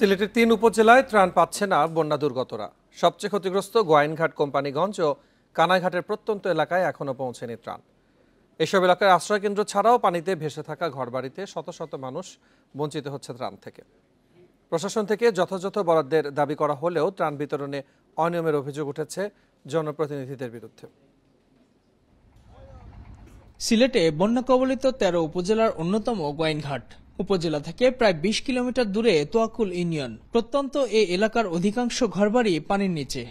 সিলেটের তিন উপজেলায় ত্রাণ পাচ্ছে না বন্যা দুর্গতরা সবচেয়ে ক্ষতিগ্রস্ত গোয়াইনঘাট কোম্পানিগঞ্জ ও কানাঘাটের প্রত্যন্ত এলাকায় এখনও পৌঁছেনি ত্রাণ এসব এলাকায় আশ্রয়কেন্দ্র ছাড়াও পানিতে ভেসে থাকা ঘরবাড়িতে শত শত মানুষ বঞ্চিত হচ্ছে ত্রাণ থেকে প্রশাসন থেকে যথাযথ বরাদ্দের দাবি করা হলেও ত্রাণ বিতরণে অনিয়মের অভিযোগ উঠেছে জনপ্রতিনিধিদের বিরুদ্ধে সিলেটে বন্যা কবলিত তেরো উপজেলার অন্যতম গোয়াইনঘাট উপজেলা থেকে প্রায় ২০ কিলোমিটার দূরে তোয়াকুল ইউনিয়ন প্রত্যন্ত এ এলাকার অধিকাংশ ঘরবাড়ি পানির নিচে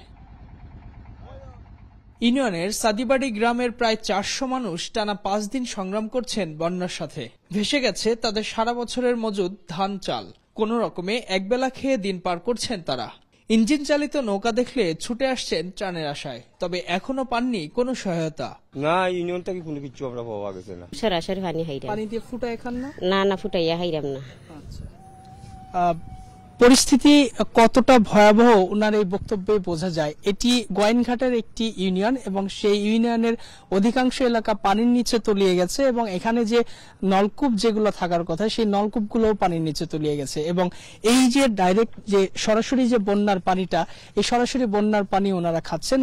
ইউনিয়নের সাদিবাড়ি গ্রামের প্রায় চারশো মানুষ টানা পাঁচ দিন সংগ্রাম করছেন বন্যার সাথে ভেসে গেছে তাদের সারা বছরের মজুদ ধান চাল কোন রকমে একবেলা খেয়ে দিন পার করছেন তারা ইঞ্জিন চালিত নৌকা দেখলে ছুটে আসছেন ত্রাণের আশায় তবে এখনো পাননি কোন সহায়তা না ইউনিয়ন থেকে কোনো কিছু আমরা পাওয়া গেছে না সরাসরি পানি হাইরাম পানি দিয়ে ফুটায় খান না না না ফুটাইয়া হাইরাম না আচ্ছা পরিস্থিতি কতটা ভয়াবহ ওনার এই বক্তব্যে বোঝা যায় এটি গোয়াইনঘাটের একটি ইউনিয়ন এবং সেই ইউনিয়নের অধিকাংশ এলাকা পানির নিচে তলিয়ে গেছে এবং এখানে যে নলকূপ যেগুলো থাকার কথা সেই নলকূপগুলোও পানির নিচে তলিয়ে গেছে এবং এই যে ডাইরেক্ট যে সরাসরি যে বন্যার পানিটা এই সরাসরি বন্যার পানি ওনারা খাচ্ছেন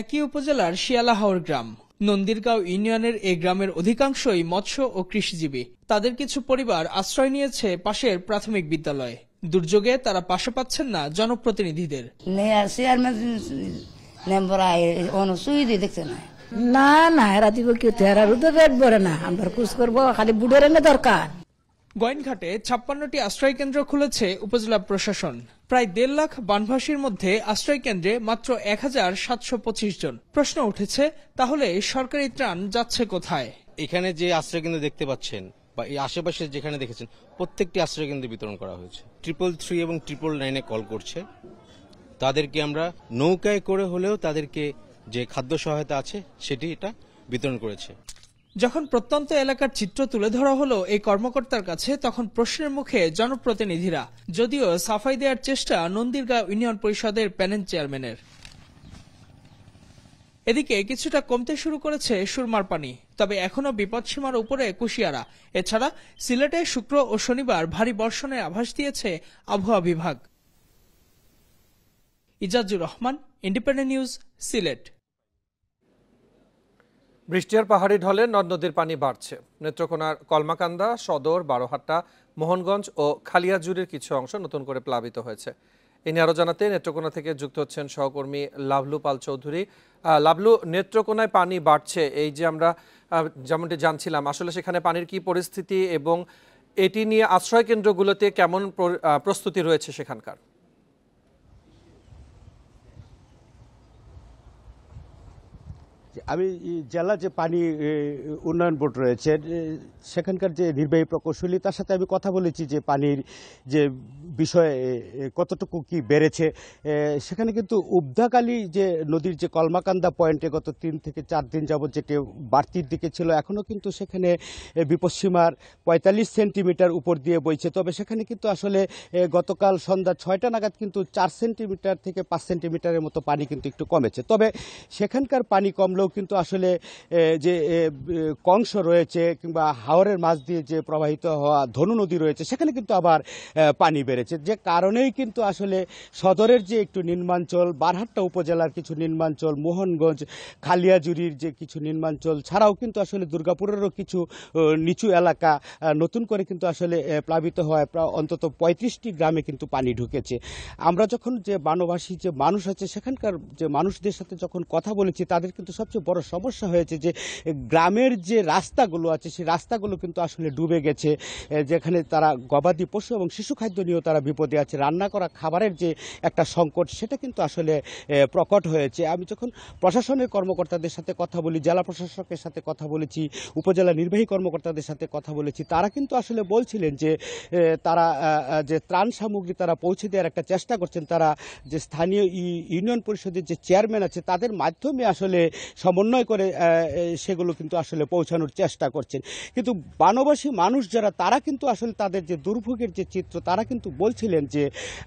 একই উপজেলার শিয়ালাহর গ্রাম নন্দিরগাঁও ইউনিয়নের এই গ্রামের অধিকাংশই মৎস্য ও কৃষিজীবী তাদের কিছু পরিবার আশ্রয় নিয়েছে পাশের প্রাথমিক বিদ্যালয়ে দুর্যোগে তারা পাশে পাচ্ছেন না জনপ্রতিনিধিদের না না এরা দিব তেরা না আমরা খালি দরকার গয়নঘাটে ছাপ্পান্নটি আশ্রয়কেন্দ্র খুলেছে উপজেলা প্রশাসন প্রায় দেড় লাখ বানভাসীর মধ্যে আশ্রয়কেন্দ্রে মাত্র এক হাজার সাতশো পঁচিশ জন প্রশ্ন উঠেছে তাহলে সরকারি ত্রাণ যাচ্ছে কোথায় এখানে যে কেন্দ্র দেখতে পাচ্ছেন বা এই আশেপাশে যেখানে দেখেছেন প্রত্যেকটি আশ্রয়কেন্দ্রে বিতরণ করা হয়েছে ট্রিপল থ্রি এবং ট্রিপল নাইনে কল করছে তাদেরকে আমরা নৌকায় করে হলেও তাদেরকে যে খাদ্য সহায়তা আছে সেটি এটা বিতরণ করেছে যখন প্রত্যন্ত এলাকার চিত্র তুলে ধরা হলো এই কর্মকর্তার কাছে তখন প্রশ্নের মুখে জনপ্রতিনিধিরা যদিও সাফাই দেওয়ার চেষ্টা নন্দিরগাঁও ইউনিয়ন পরিষদের প্যানেল চেয়ারম্যানের এদিকে কিছুটা কমতে শুরু করেছে সুরমার পানি তবে এখনও বিপদসীমার উপরে কুশিয়ারা এছাড়া সিলেটে শুক্র ও শনিবার ভারী বর্ষণের আভাস দিয়েছে আবহাওয়া বিভাগ ইজাজুর রহমান ইন্ডিপেন্ডেন্ট নিউজ সিলেট বৃষ্টির পাহাড়ি ঢলে নদ নদীর পানি বাড়ছে নেত্রকোনার কলমাকান্দা সদর বারোহাট্টা মোহনগঞ্জ ও খালিয়াজুরির কিছু অংশ নতুন করে প্লাবিত হয়েছে এ নিয়ে জানাতে নেত্রকোনা থেকে যুক্ত হচ্ছেন সহকর্মী লাভলু পাল চৌধুরী লাভলু নেত্রকোনায় পানি বাড়ছে এই যে আমরা যেমনটি জানছিলাম আসলে সেখানে পানির কি পরিস্থিতি এবং এটি নিয়ে আশ্রয় কেন্দ্রগুলোতে কেমন প্রস্তুতি রয়েছে সেখানকার আমি জেলা যে পানি উন্নয়ন বোর্ড রয়েছে সেখানকার যে নির্বাহী প্রকৌশলী তার সাথে আমি কথা বলেছি যে পানির যে বিষয়ে কতটুকু কি বেড়েছে সেখানে কিন্তু উবধাকালী যে নদীর যে কলমাকান্দা পয়েন্টে গত তিন থেকে চার দিন যাবৎ যেটি বাড়তির দিকে ছিল এখনও কিন্তু সেখানে বিপশ্চিমার পঁয়তাল্লিশ সেন্টিমিটার উপর দিয়ে বইছে তবে সেখানে কিন্তু আসলে গতকাল সন্ধ্যা ছয়টা নাগাদ কিন্তু চার সেন্টিমিটার থেকে পাঁচ সেন্টিমিটারের মতো পানি কিন্তু একটু কমেছে তবে সেখানকার পানি কমলেও কিন্তু আসলে যে কংস রয়েছে কিংবা হাওরের মাছ দিয়ে যে প্রবাহিত হওয়া ধনু নদী রয়েছে সেখানে কিন্তু আবার পানি বেড়েছে হয়েছে যে কারণেই কিন্তু আসলে সদরের যে একটু নির্মাঞ্চল বারহাট্টা উপজেলার কিছু নির্মাঞ্চল মোহনগঞ্জ খালিয়াজুরির যে কিছু নির্মাঞ্চল ছাড়াও কিন্তু আসলে দুর্গাপুরেরও কিছু নিচু এলাকা নতুন করে কিন্তু আসলে প্লাবিত হয় প্রায় অন্তত পঁয়ত্রিশটি গ্রামে কিন্তু পানি ঢুকেছে আমরা যখন যে বানবাসী যে মানুষ আছে সেখানকার যে মানুষদের সাথে যখন কথা বলেছি তাদের কিন্তু সবচেয়ে বড় সমস্যা হয়েছে যে গ্রামের যে রাস্তাগুলো আছে সেই রাস্তাগুলো কিন্তু আসলে ডুবে গেছে যেখানে তারা গবাদি পশু এবং শিশু খাদ্য নিয়েও তারা তারা বিপদে আছে রান্না করা খাবারের যে একটা সংকট সেটা কিন্তু আসলে প্রকট হয়েছে আমি যখন প্রশাসনের কর্মকর্তাদের সাথে কথা বলি জেলা প্রশাসকের সাথে কথা বলেছি উপজেলা নির্বাহী কর্মকর্তাদের সাথে কথা বলেছি তারা কিন্তু আসলে বলছিলেন যে তারা যে ত্রাণ সামগ্রী তারা পৌঁছে দেওয়ার একটা চেষ্টা করছেন তারা যে স্থানীয় ইউনিয়ন পরিষদের যে চেয়ারম্যান আছে তাদের মাধ্যমে আসলে সমন্বয় করে সেগুলো কিন্তু আসলে পৌঁছানোর চেষ্টা করছেন কিন্তু বানবাসী মানুষ যারা তারা কিন্তু আসলে তাদের যে দুর্ভোগের যে চিত্র তারা কিন্তু বলছিলেন যে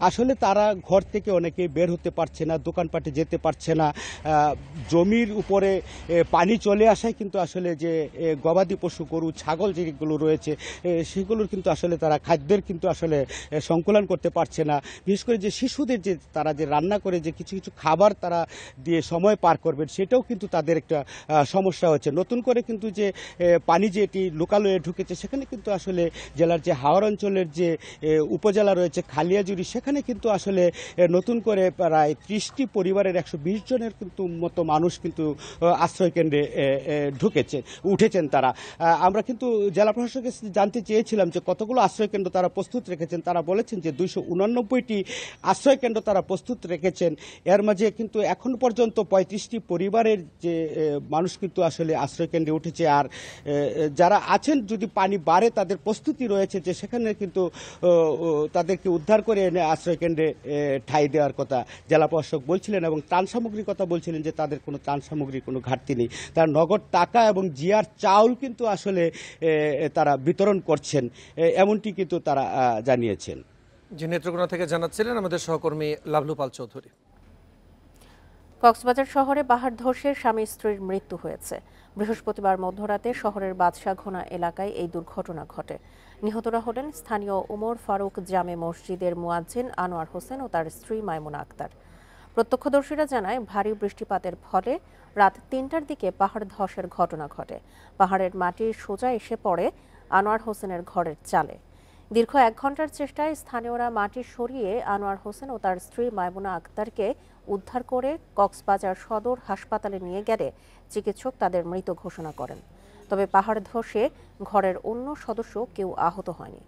আসলে তারা ঘর থেকে অনেকে বের হতে পারছে না দোকানপাটে যেতে পারছে না জমির উপরে পানি চলে আসায় কিন্তু আসলে যে গবাদি পশু গরু ছাগল যেগুলো রয়েছে সেগুলোর কিন্তু আসলে তারা খাদ্যের কিন্তু আসলে সংকলন করতে পারছে না বিশেষ করে যে শিশুদের যে তারা যে রান্না করে যে কিছু কিছু খাবার তারা দিয়ে সময় পার করবেন সেটাও কিন্তু তাদের একটা সমস্যা হচ্ছে নতুন করে কিন্তু যে পানি যে এটি লোকালয়ে ঢুকেছে সেখানে কিন্তু আসলে জেলার যে হাওড় অঞ্চলের যে উপজেলা রয়েছে রয়েছে খালিয়াজুরি সেখানে কিন্তু আসলে নতুন করে প্রায় ত্রিশটি পরিবারের একশো বিশ জনের কিন্তু মতো মানুষ কিন্তু আশ্রয় কেন্দ্রে ঢুকেছে উঠেছেন তারা আমরা কিন্তু জেলা প্রশাসকের জানতে চেয়েছিলাম যে কতগুলো আশ্রয় কেন্দ্র তারা প্রস্তুত রেখেছেন তারা বলেছেন যে দুইশো উনানব্বইটি আশ্রয় কেন্দ্র তারা প্রস্তুত রেখেছেন এর মাঝে কিন্তু এখন পর্যন্ত পঁয়ত্রিশটি পরিবারের যে মানুষ কিন্তু আসলে আশ্রয় কেন্দ্রে উঠেছে আর যারা আছেন যদি পানি বাড়ে তাদের প্রস্তুতি রয়েছে যে সেখানে কিন্তু তাদের তাদেরকে উদ্ধার করে এনে আশ্রয়কেন্দ্রে ঠাঁই দেওয়ার কথা জেলা প্রশাসক বলছিলেন এবং ত্রাণ সামগ্রীর কথা বলছিলেন যে তাদের কোনো ত্রাণ সামগ্রীর কোনো ঘাটতি নেই তার নগদ টাকা এবং জিয়ার চাউল কিন্তু আসলে তারা বিতরণ করছেন এমনটি কিন্তু তারা জানিয়েছেন যে নেত্রকোনা থেকে জানাচ্ছিলেন আমাদের সহকর্মী লাভলু পাল চৌধুরী কক্সবাজার শহরে বাহার ধসে স্বামী স্ত্রীর মৃত্যু হয়েছে বৃহস্পতিবার মধ্যরাতে শহরের বাদশাঘোনা এলাকায় এই দুর্ঘটনা ঘটে নিহতরা হলেন স্থানীয় ওমর ফারুক জামে মসজিদের মুয়াজ্জিন আনোয়ার হোসেন ও তার স্ত্রী মাইমুনা আক্তার প্রত্যক্ষদর্শীরা জানায় ভারী বৃষ্টিপাতের ফলে রাত তিনটার দিকে পাহাড় ধসের ঘটনা ঘটে পাহাড়ের মাটি সোজা এসে পড়ে আনোয়ার হোসেনের ঘরের চালে দীর্ঘ এক ঘন্টার চেষ্টায় স্থানীয়রা মাটি সরিয়ে আনোয়ার হোসেন ও তার স্ত্রী মাইমুনা আক্তারকে উদ্ধার করে কক্সবাজার সদর হাসপাতালে নিয়ে গেলে চিকিৎসক তাদের মৃত ঘোষণা করেন তবে পাহাড় ধসে ঘরের অন্য সদস্য কেউ আহত হয়নি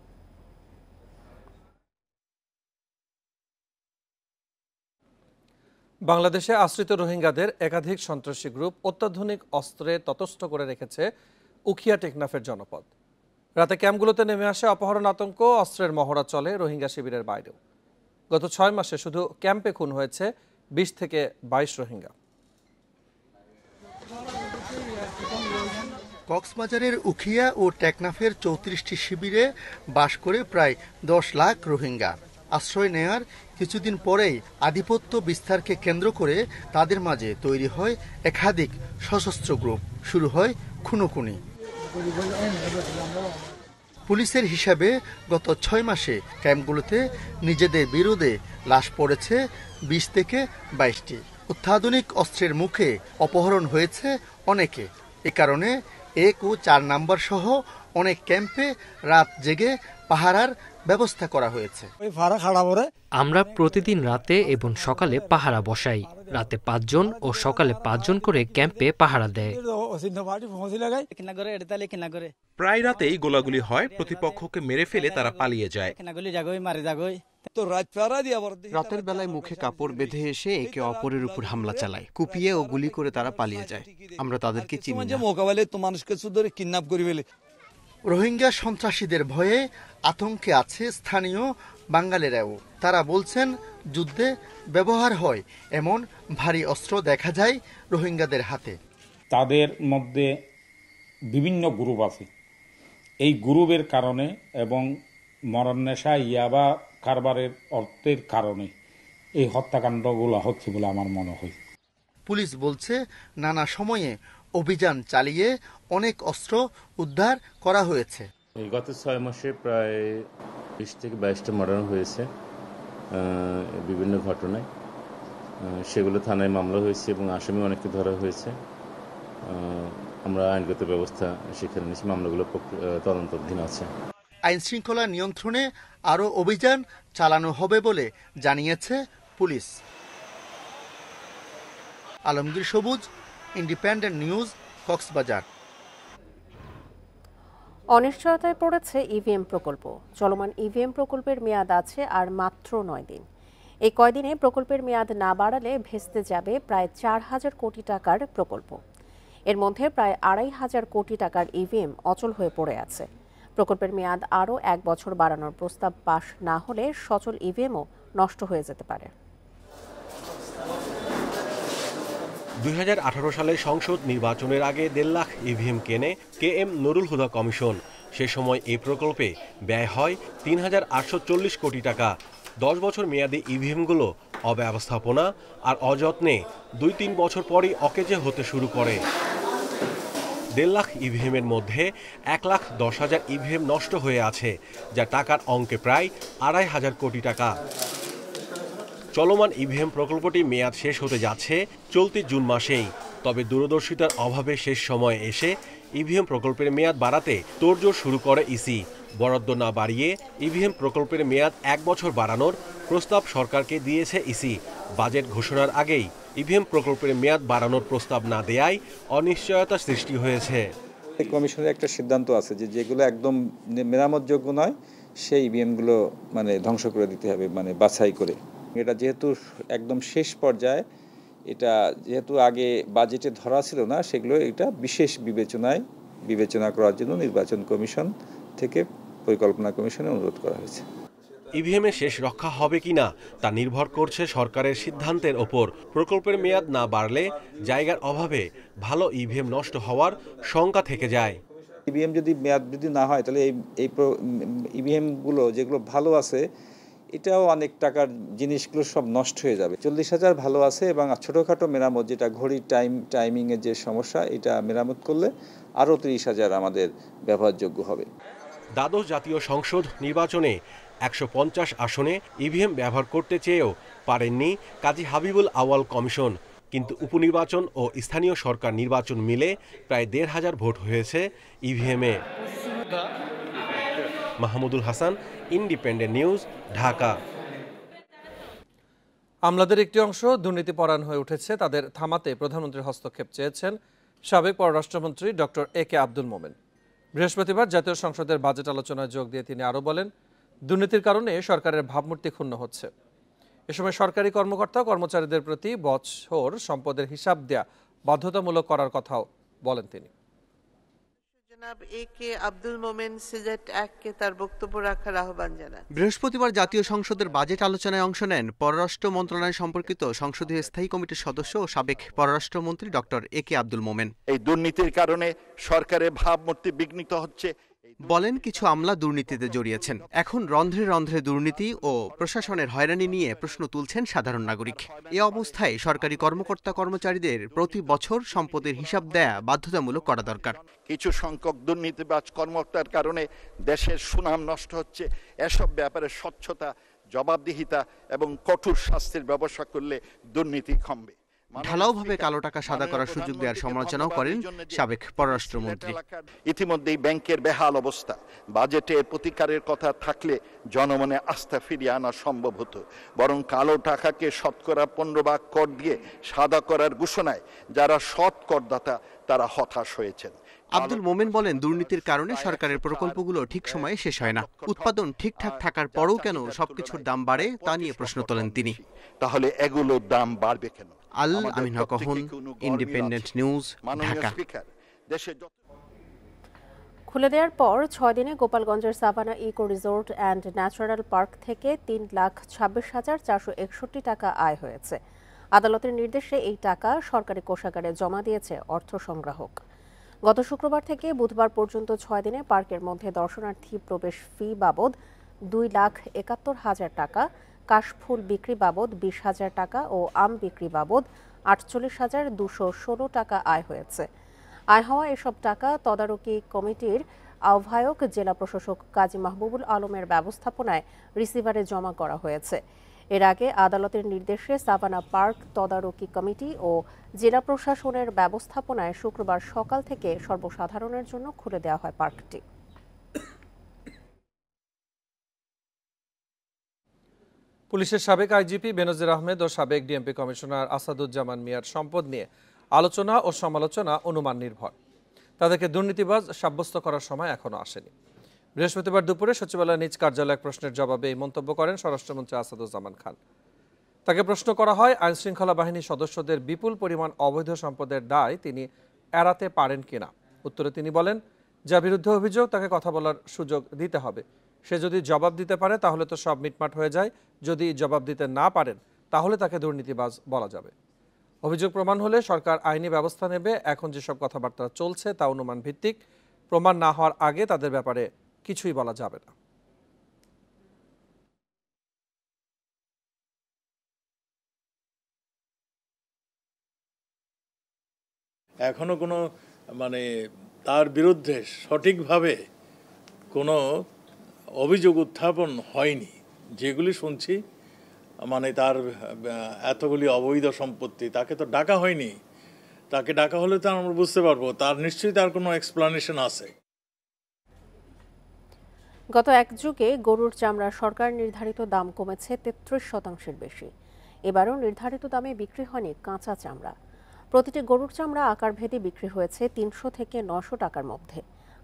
বাংলাদেশে আশ্রিত রোহিঙ্গাদের একাধিক সন্ত্রাসী গ্রুপ অত্যাধুনিক অস্ত্রে ততস্থ করে রেখেছে উখিয়া টেকনাফের জনপদ রাতে ক্যাম্পগুলোতে নেমে আসে অপহরণ আতঙ্ক অস্ত্রের মহড়া চলে রোহিঙ্গা শিবিরের বাইরেও গত ছয় মাসে শুধু ক্যাম্পে খুন হয়েছে বিশ থেকে বাইশ রোহিঙ্গা কক্সবাজারের উখিয়া ও টেকনাফের চৌত্রিশটি শিবিরে বাস করে প্রায় দশ লাখ রোহিঙ্গা আশ্রয় নেয়ার কিছুদিন পরেই আধিপত্য বিস্তারকে কেন্দ্র করে তাদের মাঝে তৈরি হয় একাধিক সশস্ত্র গ্রুপ শুরু হয় খুনোখুনি পুলিশের হিসাবে গত ছয় মাসে ক্যাম্পগুলোতে নিজেদের বিরুদ্ধে লাশ পড়েছে বিশ থেকে বাইশটি অত্যাধুনিক অস্ত্রের মুখে অপহরণ হয়েছে অনেকে এ কারণে এক ও চার নাম্বার সহ অনেক ক্যাম্পে রাত জেগে পাহারার ব্যবস্থা করা হয়েছে আমরা প্রতিদিন রাতে এবং সকালে পাহারা বসাই রাতে পাঁচজন ও সকালে পাঁচজন করে ক্যাম্পে পাহারা দেয় প্রায় রাতেই গোলাগুলি হয় প্রতিপক্ষকে মেরে ফেলে তারা পালিয়ে যায় রাতের বেলায় মুখে কাপড় বেঁধে এসে একে অপরের উপর হামলা চালায় কুপিয়ে ও গুলি করে তারা পালিয়ে যায় আমরা তাদেরকে চিনি না তো মানুষকে ধরে কিডন্যাপ রোহিঙ্গা সন্ত্রাসীদের ভয়ে আতঙ্কে আছে স্থানীয় বাঙালিরাও তারা বলছেন যুদ্ধে ব্যবহার হয় এমন ভারী অস্ত্র দেখা যায় রোহিঙ্গাদের হাতে তাদের মধ্যে বিভিন্ন গ্রুপ আছে এই গ্রুপের কারণে এবং মরণ নেশা ইয়াবা কারবারের অর্থের কারণে এই হত্যাকাণ্ডগুলো হচ্ছে বলে আমার মনে হয় পুলিশ বলছে নানা সময়ে অভিযান চালিয়ে অনেক অস্ত্র উদ্ধার করা হয়েছে গত ছয় মাসে প্রায় বিশ থেকে বাইশটা মার্ডার হয়েছে বিভিন্ন ঘটনায় সেগুলো থানায় মামলা হয়েছে এবং আসামি অনেককে ধরা হয়েছে আমরা আইনগত ব্যবস্থা সেখানে নিয়েছি মামলাগুলো তদন্তাধীন আছে আইনশৃঙ্খলা নিয়ন্ত্রণে আরও অভিযান চালানো হবে বলে জানিয়েছে পুলিশ আলমগীর সবুজ ইন্ডিপেন্ডেন্ট নিউজ কক্সবাজার অনিশ্চয়তায় পড়েছে ইভিএম প্রকল্প চলমান ইভিএম প্রকল্পের মেয়াদ আছে আর মাত্র নয় দিন এই কয়দিনে প্রকল্পের মেয়াদ না বাড়ালে ভেস্তে যাবে প্রায় চার হাজার কোটি টাকার প্রকল্প এর মধ্যে প্রায় আড়াই হাজার কোটি টাকার ইভিএম অচল হয়ে পড়ে আছে প্রকল্পের মেয়াদ আরও এক বছর বাড়ানোর প্রস্তাব পাশ না হলে সচল ইভিএমও নষ্ট হয়ে যেতে পারে দুই সালে সংসদ নির্বাচনের আগে দেড় লাখ ইভিএম কেনে K M Nurul Huda commission সে সময় এই প্রকল্পে ব্যয় হয় তিন কোটি টাকা দশ বছর মেয়াদে ইভিএমগুলো অব্যবস্থাপনা আর অযত্নে দুই তিন বছর পরই অকেজে হতে শুরু করে দেড় লাখ ইভিএমের মধ্যে এক লাখ দশ হাজার ইভিএম নষ্ট হয়ে আছে যা টাকার অঙ্কে প্রায় আড়াই হাজার কোটি টাকা চলমান ইভিএম প্রকল্পটি মেয়াদ শেষ হতে যাচ্ছে চলতি জুন মাসেই তবে দূরদর্শিতার অভাবে শেষ সময়ে এসে ইভিএম প্রকল্পের মেয়াদ বাড়াতে তোড়জোড় শুরু করে ইসি বরাদ্দ না বাড়িয়ে ইভিএম প্রকল্পের মেয়াদ এক বছর বাড়ানোর প্রস্তাব সরকারকে দিয়েছে ইসি বাজেট ঘোষণার আগেই ইভিএম প্রকল্পের মেয়াদ বাড়ানোর প্রস্তাব না দেয়ায় অনিশ্চয়তা সৃষ্টি হয়েছে কমিশনের একটা সিদ্ধান্ত আছে যে যেগুলো একদম মেরামতযোগ্য নয় সেই ইভিএমগুলো মানে ধ্বংস করে দিতে হবে মানে বাছাই করে এটা যেহেতু একদম শেষ পর্যায়ে এটা যেহেতু আগে বাজেটে ধরা ছিল না সেগুলো এটা বিশেষ বিবেচনায় বিবেচনা করার জন্য নির্বাচন কমিশন থেকে পরিকল্পনা কমিশনে অনুরোধ করা হয়েছে ইভিএমে শেষ রক্ষা হবে কিনা তা নির্ভর করছে সরকারের সিদ্ধান্তের ওপর প্রকল্পের মেয়াদ না বাড়লে জায়গার অভাবে ভালো ইভিএম নষ্ট হওয়ার শঙ্কা থেকে যায় ইভিএম যদি মেয়াদ বৃদ্ধি না হয় তাহলে এই এই ইভিএমগুলো যেগুলো ভালো আছে এটাও অনেক টাকার জিনিসগুলো সব নষ্ট হয়ে যাবে চল্লিশ হাজার ভালো আছে এবং ছোটোখাটো মেরামত যেটা ঘড়ির টাইম টাইমিংয়ের যে সমস্যা এটা মেরামত করলে আরও তিরিশ হাজার আমাদের ব্যবহারযোগ্য হবে দ্বাদশ জাতীয় সংসদ নির্বাচনে একশো আসনে ইভিএম ব্যবহার করতে চেয়েও পারেননি কাজী হাবিবুল আওয়াল কমিশন কিন্তু উপনির্বাচন ও স্থানীয় সরকার নির্বাচন মিলে প্রায় দেড় হাজার ভোট হয়েছে ইভিএমে মাহমুদুল হাসান ইন্ডিপেন্ডেন্ট নিউজ ঢাকা আমলাদের একটি অংশ দুর্নীতি পরায়ণ হয়ে উঠেছে তাদের থামাতে প্রধানমন্ত্রীর হস্তক্ষেপ চেয়েছেন সাবেক পররাষ্ট্রমন্ত্রী ডক্টর এ কে আব্দুল মোমেন বৃহস্পতিবার জাতীয় সংসদের বাজেট আলোচনায় যোগ দিয়ে তিনি আরও বলেন দুর্নীতির কারণে সরকারের ভাবমূর্তি ক্ষুণ্ণ হচ্ছে এ সময় সরকারি কর্মকর্তা কর্মচারীদের প্রতি বছর সম্পদের হিসাব দেয়া বাধ্যতামূলক করার কথাও বলেন তিনি বৃহস্পতিবার জাতীয় সংসদের বাজেট আলোচনায় অংশ নেন পররাষ্ট্র মন্ত্রণালয় সম্পর্কিত সংসদীয় স্থায়ী কমিটির সদস্য ও সাবেক পররাষ্ট্রমন্ত্রী ডক্টর এ কে আব্দুল মোমেন এই দুর্নীতির কারণে সরকারের ভাবমূর্তি বিঘ্নিত হচ্ছে বলেন কিছু আমলা দুর্নীতিতে জড়িয়েছেন এখন রন্ধ্রে রন্ধ্রে দুর্নীতি ও প্রশাসনের হয়রানি নিয়ে প্রশ্ন তুলছেন সাধারণ নাগরিক এ অবস্থায় সরকারি কর্মকর্তা কর্মচারীদের প্রতি বছর সম্পদের হিসাব দেয়া বাধ্যতামূলক করা দরকার কিছু সংখ্যক দুর্নীতিবাজ কর্মকর্তার কারণে দেশের সুনাম নষ্ট হচ্ছে এসব ব্যাপারে স্বচ্ছতা জবাবদিহিতা এবং কঠোর শাস্তির ব্যবস্থা করলে দুর্নীতি কমবে ঢালাওভাবে কালো টাকা সাদা করার সুযোগ দেওয়ার সমালোচনাও করেন সাবেক পররাষ্ট্রমন্ত্রী ইতিমধ্যেই ব্যাংকের বেহাল অবস্থা বাজেটে প্রতিকারের কথা থাকলে জনমনে আস্থা ফিরিয়ে আনা সম্ভব হতো বরং কালো টাকাকে শতকরা পনেরো ভাগ কর দিয়ে সাদা করার ঘোষণায় যারা সৎ করদাতা তারা হতাশ হয়েছেন আব্দুল মোমেন বলেন দুর্নীতির কারণে সরকারের প্রকল্পগুলো ঠিক সময়ে শেষ হয় না উৎপাদন ঠিকঠাক থাকার পরও কেন সবকিছুর দাম বাড়ে তা নিয়ে প্রশ্ন তোলেন তিনি তাহলে এগুলোর দাম বাড়বে কেন আল আমিন কহন ইন্ডিপেন্ডেন্ট নিউজ ঢাকা খুলে দেওয়ার পর ছয় দিনে গোপালগঞ্জের Savanna eco resort and natural park থেকে তিন লাখ ছাব্বিশ হাজার চারশো একষট্টি টাকা আয় হয়েছে আদালতের নির্দেশে এই টাকা সরকারি কোষাগারে জমা দিয়েছে অর্থ সংগ্রাহক গত শুক্রবার থেকে বুধবার পর্যন্ত ছয় দিনে পার্কের মধ্যে দর্শনার্থী প্রবেশ ফি বাবদ দুই লাখ একাত্তর হাজার টাকা কাশফুল বিক্রি বাবদ বিশ হাজার টাকা ও আম বিক্রি বাবদ আটচল্লিশ হাজার দুশো ষোলো টাকা আয় হয়েছে আয় হওয়া এসব টাকা তদারকি কমিটির আহ্বায়ক জেলা প্রশাসক কাজী মাহবুবুল আলমের ব্যবস্থাপনায় রিসিভারে জমা করা হয়েছে এর আগে আদালতের নির্দেশে সাবানা পার্ক তদারকি কমিটি ও জেলা প্রশাসনের ব্যবস্থাপনায় শুক্রবার সকাল থেকে সর্বসাধারণের জন্য খুলে দেওয়া হয় পার্কটি পুলিশের সাবেক আইজিপি বেনজির আহমেদ ও সাবেক ডিএমপি কমিশনার আসাদুজ্জামান মিয়ার সম্পদ নিয়ে আলোচনা ও সমালোচনা অনুমান নির্ভর তাদেরকে দুর্নীতিবাজ সাব্যস্ত করার সময় এখনও আসেনি বৃহস্পতিবার দুপুরে সচিবালয় নিজ কার্যালয় প্রশ্নের জবাবে এই মন্তব্য করেন স্বরাষ্ট্রমন্ত্রী আসাদুজ্জামান খান তাকে প্রশ্ন করা হয় আইনশৃঙ্খলা বাহিনীর সদস্যদের বিপুল পরিমাণ অবৈধ সম্পদের দায় তিনি এড়াতে পারেন কিনা উত্তরে তিনি বলেন যা বিরুদ্ধে অভিযোগ তাকে কথা বলার সুযোগ দিতে হবে সে যদি জবাব দিতে পারে তাহলে তো সব মিটমাট হয়ে যায় যদি জবাব দিতে না পারেন তাহলে তাকে দুর্নীতিবাজ বলা যাবে অভিযোগ প্রমাণ হলে সরকার আইনি ব্যবস্থা নেবে এখন যেসব কথাবার্তা চলছে তা অনুমান ভিত্তিক প্রমাণ না হওয়ার আগে তাদের ব্যাপারে কিছুই বলা যাবে না এখনো কোনো মানে তার বিরুদ্ধে সঠিকভাবে কোনো অভিযোগ উত্থাপন হয়নি যেগুলি শুনছি মানে তার এতগুলি অবৈধ সম্পত্তি তাকে তো ডাকা হয়নি তাকে ডাকা হলে তো আমরা বুঝতে পারবো তার নিশ্চয়ই তার কোনো এক্সপ্লানেশন আছে গত এক যুগে গরুর চামড়া সরকার নির্ধারিত দাম কমেছে তেত্রিশ শতাংশের বেশি এবারও নির্ধারিত দামে বিক্রি হয়নি কাঁচা চামড়া প্রতিটি গরুর চামড়া আকার ভেদে বিক্রি হয়েছে তিনশো থেকে নশো টাকার মধ্যে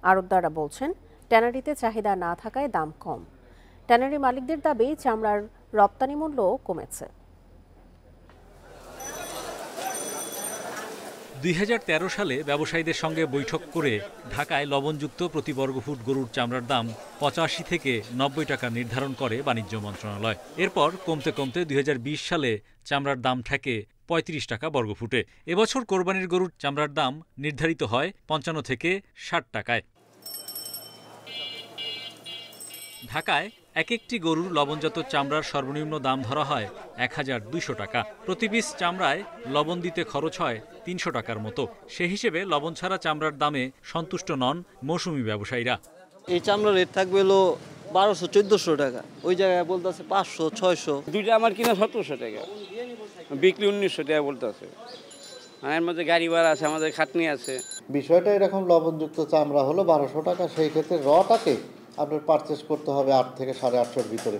আরতদারা বলছেন ট্যানারিতে চাহিদা না থাকায় দাম কম ট্যানারি মালিকদের দাবি চামড়ার রপ্তানি মূল্য কমেছে দুই সালে ব্যবসায়ীদের সঙ্গে বৈঠক করে ঢাকায় লবণযুক্ত প্রতি বর্গফুট গরুর চামড়ার দাম পঁচাশি থেকে নব্বই টাকা নির্ধারণ করে বাণিজ্য মন্ত্রণালয় এরপর কমতে কমতে দুই সালে চামড়ার দাম থাকে পঁয়ত্রিশ টাকা বর্গফুটে এবছর কোরবানির গরুর চামড়ার দাম নির্ধারিত হয় পঞ্চান্ন থেকে ষাট টাকায় ঢাকায় এক একটি গরুর লবণজাত চামড়ার সর্বনিম্ন দাম ধরা হয় এক হাজার দুইশো টাকা প্রতি পিস চামড়ায় লবণ দিতে খরচ হয় তিনশো টাকার মতো সে হিসেবে লবণ ছাড়া চামড়ার দামে সন্তুষ্ট নন মৌসুমি ব্যবসায়ীরা এই চামড়ার রেট থাকবে হলো বারোশো চোদ্দশো টাকা ওই জায়গায় বলতে আছে পাঁচশো ছয়শো দুইটা আমার কিনা সতেরোশো টাকা বিক্রি উনিশশো টাকা আছে এর মধ্যে গাড়ি ভাড়া আছে আমাদের খাটনি আছে বিষয়টা এরকম লবণযুক্ত চামড়া হলো বারোশো টাকা সেই ক্ষেত্রে রটাকে আপনার পারচেস করতে হবে আট থেকে সাড়ে আটশোর ভিতরে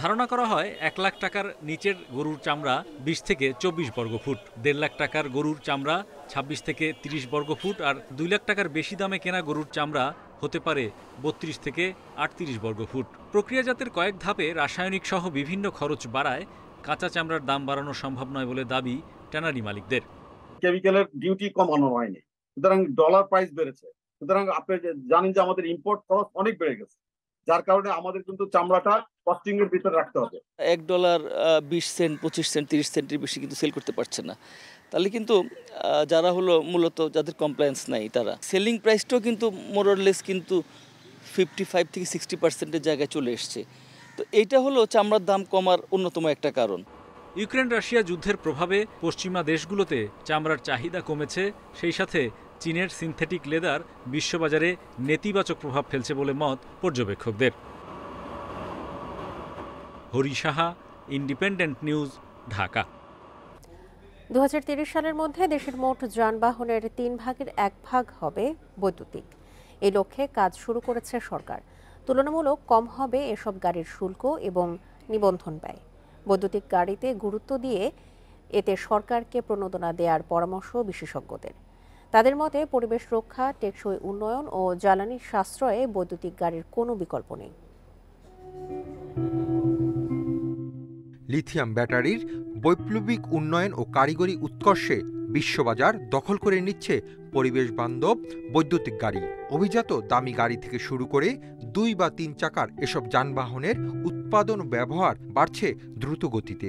ধারণা করা হয় এক লাখ টাকার নিচের গরুর চামড়া বিশ থেকে চব্বিশ বর্গ ফুট দেড় লাখ টাকার গরুর চামড়া ২৬ থেকে ৩০ বর্গ ফুট আর দুই লাখ টাকার বেশি দামে কেনা গরুর চামড়া হতে পারে বত্রিশ থেকে আটত্রিশ বর্গ ফুট প্রক্রিয়াজাতের কয়েক ধাপে রাসায়নিক সহ বিভিন্ন খরচ বাড়ায় কাঁচা চামড়ার দাম বাড়ানো সম্ভব নয় বলে দাবি ট্যানারি মালিকদের কেমিক্যালের ডিউটি কমানো হয়নি সুতরাং ডলার প্রাইস বেড়েছে সুতরাং আপনি জানেন যে আমাদের ইম্পোর্ট খরচ অনেক বেড়ে গেছে যার কারণে আমাদের কিন্তু চামড়াটা কস্টিং এর ভিতরে রাখতে হবে এক ডলার বিশ সেন্ট পঁচিশ সেন্ট তিরিশ সেন্টের বেশি কিন্তু সেল করতে পারছে না তাহলে কিন্তু যারা হলো মূলত যাদের কমপ্লায়েন্স নাই তারা সেলিং প্রাইসটাও কিন্তু মোরলেস কিন্তু ফিফটি ফাইভ থেকে সিক্সটি পার্সেন্টের জায়গায় চলে এসছে তো এইটা হলো চামড়ার দাম কমার অন্যতম একটা কারণ ইউক্রেন রাশিয়া যুদ্ধের প্রভাবে পশ্চিমা দেশগুলোতে চামড়ার চাহিদা কমেছে সেই সাথে চীনের সিনথেটিক লেদার বিশ্ববাজারে নেতিবাচক প্রভাব ফেলছে বলে মত পর্যবেক্ষকদের হরি সাহা ইন্ডিপেন্ডেন্ট নিউজ ঢাকা দু সালের মধ্যে দেশের মোট যানবাহনের তিন ভাগের এক ভাগ হবে বৈদ্যুতিক এই লক্ষ্যে কাজ শুরু করেছে সরকার তুলনামূলক কম হবে এসব গাড়ির শুল্ক এবং নিবন্ধন ব্যয় বৈদ্যুতিক গাড়িতে গুরুত্ব দিয়ে এতে সরকারকে প্রণোদনা দেওয়ার পরামর্শ বিশেষজ্ঞদের তাদের মতে পরিবেশ রক্ষা টেকসই উন্নয়ন ও জ্বালানি সাশ্রয়ে বৈদ্যুতিক গাড়ির কোনো বিকল্প নেই লিথিয়াম ব্যাটারির বৈপ্লবিক উন্নয়ন ও কারিগরি উৎকর্ষে বিশ্ববাজার দখল করে নিচ্ছে পরিবেশ বান্ধব বৈদ্যুতিক গাড়ি অভিজাত দামি গাড়ি থেকে শুরু করে দুই বা তিন চাকার এসব যানবাহনের উৎপাদন ব্যবহার বাড়ছে দ্রুত গতিতে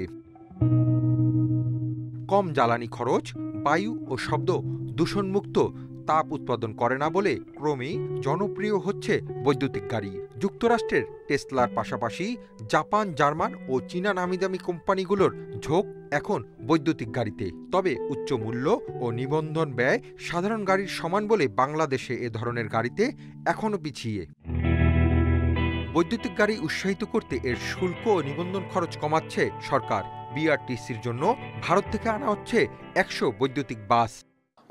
কম জ্বালানি খরচ বায়ু ও শব্দ দূষণমুক্ত তাপ উৎপাদন করে না বলে ক্রমেই জনপ্রিয় হচ্ছে বৈদ্যুতিক গাড়ি যুক্তরাষ্ট্রের টেসলার পাশাপাশি জাপান জার্মান ও চীনা নামিদামি কোম্পানিগুলোর ঝোঁক এখন বৈদ্যুতিক গাড়িতে তবে উচ্চ মূল্য ও নিবন্ধন ব্যয় সাধারণ গাড়ির সমান বলে বাংলাদেশে এ ধরনের গাড়িতে এখনও পিছিয়ে বৈদ্যুতিক গাড়ি উৎসাহিত করতে এর শুল্ক ও নিবন্ধন খরচ কমাচ্ছে সরকার বিআরটিসির জন্য ভারত থেকে আনা হচ্ছে একশো বৈদ্যুতিক বাস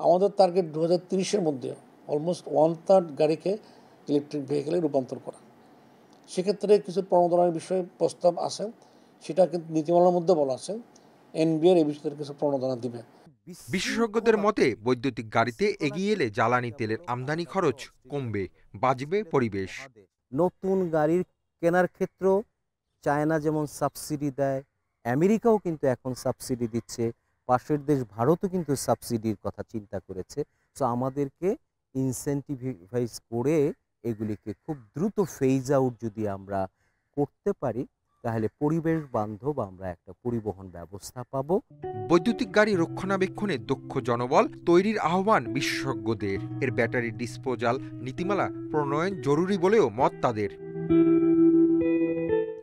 আমাদের টার্গেট দু হাজার তিরিশের মধ্যে অলমোস্ট ওয়ান থার্ড গাড়িকে ইলেকট্রিক ভেহিকেলে রূপান্তর করা সেক্ষেত্রে কিছু প্রণোদনার বিষয়ে প্রস্তাব আছে সেটা কিন্তু নীতিমালার মধ্যে বলা আছে এনবিআর এ বিষয়ে কিছু প্রণোদনা দিবে বিশেষজ্ঞদের মতে বৈদ্যুতিক গাড়িতে এগিয়ে এলে জ্বালানি তেলের আমদানি খরচ কমবে বাঁচবে পরিবেশ নতুন গাড়ির কেনার ক্ষেত্রেও চায়না যেমন সাবসিডি দেয় আমেরিকাও কিন্তু এখন সাবসিডি দিচ্ছে পাশের দেশ ভারতও কিন্তু সাবসিডির কথা চিন্তা করেছে সো আমাদেরকে ইনসেন্টিভাইজ করে এগুলিকে খুব দ্রুত ফেজ আউট যদি আমরা করতে পারি তাহলে পরিবেশ বান্ধব আমরা একটা পরিবহন ব্যবস্থা পাব বৈদ্যুতিক গাড়ি রক্ষণাবেক্ষণে দক্ষ জনবল তৈরির আহ্বান বিশেষজ্ঞদের এর ব্যাটারি ডিসপোজাল নীতিমালা প্রণয়ন জরুরি বলেও মত তাদের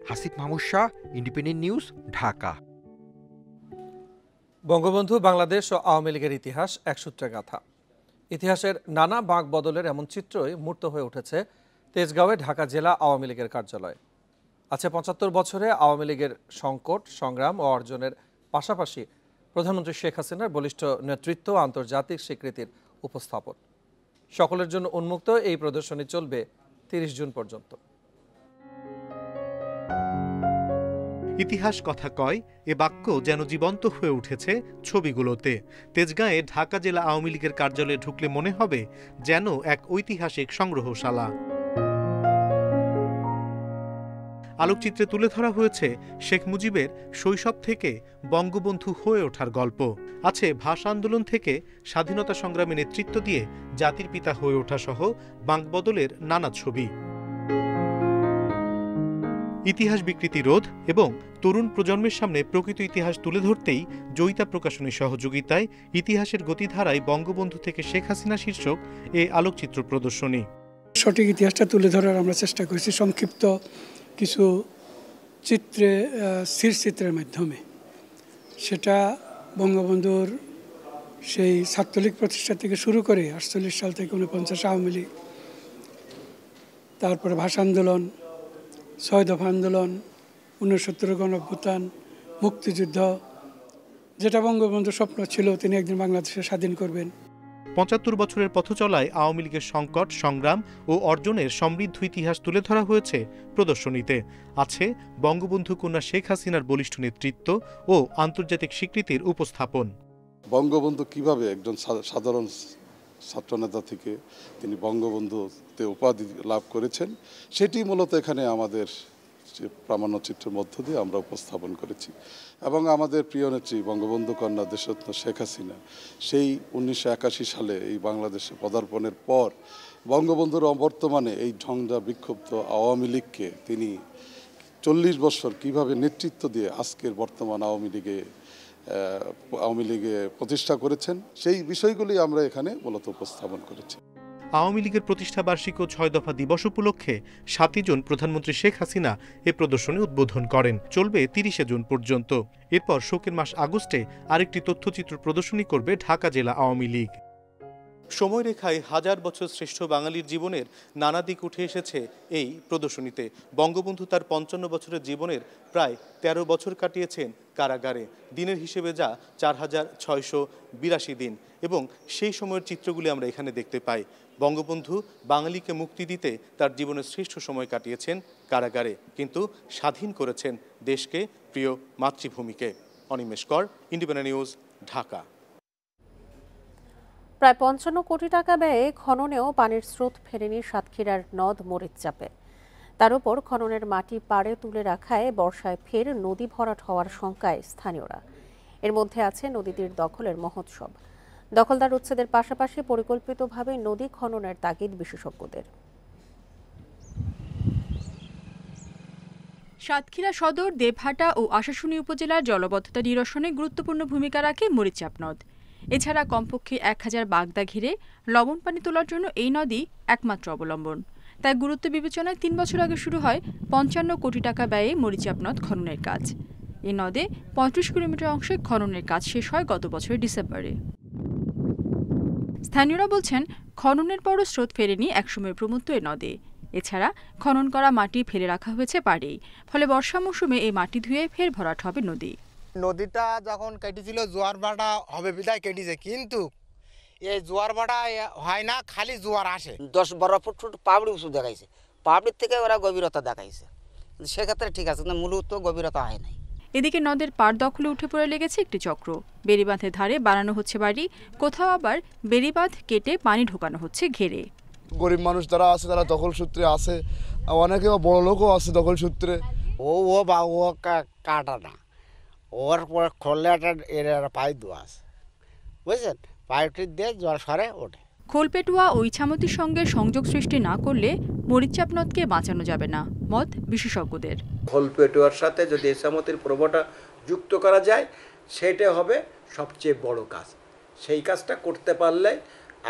হাসিফ মাহমুদ শাহ ইন্ডিপেন্ডেন্ট নিউজ ঢাকা বঙ্গবন্ধু বাংলাদেশ ও আওয়ামী লীগের ইতিহাস এক সূত্রে গাথা ইতিহাসের নানা বাঁক বদলের এমন চিত্রই মূর্ত হয়ে উঠেছে তেজগাঁওয়ে ঢাকা জেলা আওয়ামী লীগের কার্যালয় আছে পঁচাত্তর বছরে আওয়ামী লীগের সংকট সংগ্রাম ও অর্জনের পাশাপাশি প্রধানমন্ত্রী শেখ হাসিনার বলিষ্ঠ নেতৃত্ব আন্তর্জাতিক স্বীকৃতির উপস্থাপন সকলের জন্য উন্মুক্ত এই প্রদর্শনী চলবে তিরিশ জুন পর্যন্ত ইতিহাস কথা কয় এ বাক্য যেন জীবন্ত হয়ে উঠেছে ছবিগুলোতে তেজগাঁয়ে ঢাকা জেলা আওয়ামী লীগের কার্যালয়ে ঢুকলে মনে হবে যেন এক ঐতিহাসিক সংগ্রহশালা আলোকচিত্রে তুলে ধরা হয়েছে শেখ মুজিবের শৈশব থেকে বঙ্গবন্ধু হয়ে ওঠার গল্প আছে ভাষা আন্দোলন থেকে স্বাধীনতা সংগ্রামে নেতৃত্ব দিয়ে জাতির পিতা হয়ে ওঠা সহ বাংবদলের নানা ছবি ইতিহাস বিকৃতি রোধ এবং তরুণ প্রজন্মের সামনে প্রকৃত ইতিহাস তুলে ধরতেই জয়িতা প্রকাশনের সহযোগিতায় ইতিহাসের গতিধারায় বঙ্গবন্ধু থেকে শেখ হাসিনা শীর্ষক এ আলোকচিত্র প্রদর্শনী সঠিক ইতিহাসটা তুলে ধরার আমরা চেষ্টা করেছি সংক্ষিপ্ত কিছু চিত্রে চিত্রের মাধ্যমে সেটা বঙ্গবন্ধুর সেই ছাত্রলীগ প্রতিষ্ঠা থেকে শুরু করে আটচল্লিশ সাল থেকে উনপঞ্চাশ আওয়ামী লীগ তারপরে ভাষা আন্দোলন ছয় দফা আন্দোলন উনসত্তর গণভ্যুত্থান মুক্তিযুদ্ধ যেটা বঙ্গবন্ধুর স্বপ্ন ছিল তিনি একদিন বাংলাদেশে স্বাধীন করবেন পঁচাত্তর বছরের পথচলায় আওয়ামী লীগের সংকট সংগ্রাম ও অর্জনের সমৃদ্ধ ইতিহাস তুলে ধরা হয়েছে প্রদর্শনীতে আছে বঙ্গবন্ধু কন্যা শেখ হাসিনার বলিষ্ঠ নেতৃত্ব ও আন্তর্জাতিক স্বীকৃতির উপস্থাপন বঙ্গবন্ধু কিভাবে একজন সাধারণ ছাত্রনেতা থেকে তিনি বঙ্গবন্ধুতে উপাধি লাভ করেছেন সেটি মূলত এখানে আমাদের প্রামাণ্যচিত্রের মধ্য দিয়ে আমরা উপস্থাপন করেছি এবং আমাদের প্রিয় নেত্রী বঙ্গবন্ধু কন্যা দেশরত্ন শেখ হাসিনা সেই উনিশশো সালে এই বাংলাদেশে পদার্পণের পর বঙ্গবন্ধুর অবর্তমানে এই ঢংডা বিক্ষুব্ধ আওয়ামী লীগকে তিনি চল্লিশ বছর কিভাবে নেতৃত্ব দিয়ে আজকের বর্তমান আওয়ামী লীগে আওয়ামী লীগে প্রতিষ্ঠা করেছেন সেই বিষয়গুলি আমরা এখানে মূলত উপস্থাপন করেছি আওয়ামী লীগের প্রতিষ্ঠা বার্ষিক ও ছয় দফা দিবস উপলক্ষে সাতই জুন প্রধানমন্ত্রী শেখ হাসিনা এ প্রদর্শনী উদ্বোধন করেন চলবে তিরিশে জুন পর্যন্ত এরপর শোকের মাস আগস্টে আরেকটি তথ্যচিত্র প্রদর্শনী করবে ঢাকা জেলা আওয়ামী লীগ সময়রেখায় হাজার বছর শ্রেষ্ঠ বাঙালির জীবনের নানা দিক উঠে এসেছে এই প্রদর্শনীতে বঙ্গবন্ধু তার পঞ্চান্ন বছরের জীবনের প্রায় ১৩ বছর কাটিয়েছেন কারাগারে দিনের হিসেবে যা চার হাজার ছয়শো বিরাশি দিন এবং সেই সময়ের চিত্রগুলি আমরা এখানে দেখতে পাই বঙ্গবন্ধু বাঙালিকে মুক্তি দিতে তার জীবনের শ্রেষ্ঠ সময় কাটিয়েছেন কারাগারে কিন্তু স্বাধীন করেছেন দেশকে প্রিয় মাতৃভূমিকে অনিমেষ কর ইন্ডিপেন্ডেন্ট নিউজ ঢাকা প্রায় পঞ্চান্ন কোটি টাকা ব্যয়ে খননেও পানির স্রোত ফেরেনি সাতক্ষীরার নদ মরিচচাপে তার উপর খননের মাটি পাড়ে তুলে রাখায় বর্ষায় ফের নদী ভরাট হওয়ার শঙ্কায় স্থানীয়রা এর মধ্যে আছে নদীটির দখলের মহোৎসব দখলদার উচ্ছেদের পাশাপাশি পরিকল্পিতভাবে নদী খননের তাগিদ বিশেষজ্ঞদের সাতক্ষীরা সদর দেবহাটা ও আশাশুনি উপজেলার জলবদ্ধতা নিরসনে গুরুত্বপূর্ণ ভূমিকা রাখে মরিচাপ নদ এছাড়া কমপক্ষে এক হাজার বাগদা ঘিরে লবণ পানি তোলার জন্য এই নদী একমাত্র অবলম্বন তাই গুরুত্ব বিবেচনায় তিন বছর আগে শুরু হয় পঞ্চান্ন কোটি টাকা ব্যয়ে মরিচাপ নদ খননের কাজ এ নদে পঁয়ত্রিশ কিলোমিটার অংশে খননের কাজ শেষ হয় গত বছরের ডিসেম্বরে স্থানীয়রা বলছেন খননের পরও স্রোত ফেরেনি একসময় প্রমুত্ত এ নদে এছাড়া খনন করা মাটি ফেলে রাখা হয়েছে পাড়েই ফলে বর্ষা মৌসুমে এই মাটি ধুয়ে ফের ভরাট হবে নদী নদীটা যখন কেটেছিল জোয়ার ভাটা হবে বিদায় কেটেছে কিন্তু এই জোয়ার ভাটা হয় না খালি জোয়ার আসে দশ বারো ফুট ফুট পাবড়ি উঁচু দেখাইছে পাবড়ির থেকে ওরা গভীরতা দেখাইছে সেক্ষেত্রে ঠিক আছে কিন্তু মূলত গভীরতা হয় নাই এদিকে নদের পার দখলে উঠে পড়ে লেগেছে একটি চক্র বেড়িবাঁধের ধারে বানানো হচ্ছে বাড়ি কোথাও আবার বেড়িবাঁধ কেটে পানি ঢোকানো হচ্ছে ঘেরে গরিব মানুষ যারা আছে তারা দখল সূত্রে আছে অনেকে বড় লোকও আছে দখল সূত্রে ও ও বা ও কাটা না ওর পরে খোললে একটা এর পাইপ দেওয়া আছে বুঝছেন পাইপটি দিয়ে জল সরে ওঠে খোলপেটুয়া ও ইছামতির সঙ্গে সংযোগ সৃষ্টি না করলে মরিচাপ নদকে বাঁচানো যাবে না মত বিশেষজ্ঞদের খোলপেটুয়ার সাথে যদি ইছামতির প্রবাহটা যুক্ত করা যায় সেটা হবে সবচেয়ে বড় কাজ সেই কাজটা করতে পারলে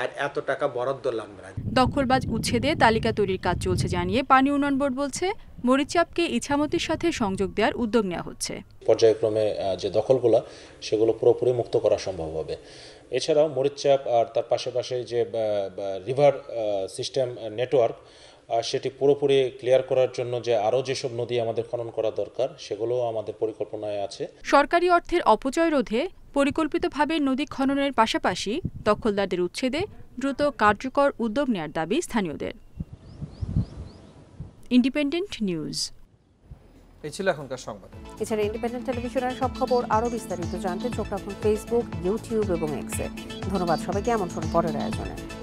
আর এত টাকা বরাদ্দ লাগবে না দখলবাজ উচ্ছেদে তালিকা তৈরির কাজ চলছে জানিয়ে পানি উন্নয়ন বোর্ড বলছে মরিচাপকে ইছামতির সাথে সংযোগ দেওয়ার উদ্যোগ নেওয়া হচ্ছে পর্যায়ক্রমে যে দখলগুলো সেগুলো পুরোপুরি মুক্ত করা সম্ভব হবে এছাড়াও মরিচাপ আর তার পাশে পাশে যে রিভার সিস্টেম নেটওয়ার্ক সেটি পুরোপুরি ক্লিয়ার করার জন্য যে আরও যেসব নদী আমাদের খনন করা দরকার সেগুলোও আমাদের পরিকল্পনায় আছে সরকারি অর্থের অপচয় রোধে পরিকল্পিতভাবে নদী খননের পাশাপাশি দখলদারদের উচ্ছেদে দ্রুত কার্যকর উদ্যোগ নেয়ার দাবি স্থানীয়দের ইন্ডিপেন্ডেন্ট নিউজ এই ছিল এখনকার সংবাদ এছাড়া ইন্ডিপেন্ডেন্ট টেলিভিশনের সব খবর আরও বিস্তারিত জানতে চোখ রাখুন ফেসবুক ইউটিউব এবং এক্সে ধন্যবাদ সবাইকে আমন্ত্রণ পরের আয়োজনে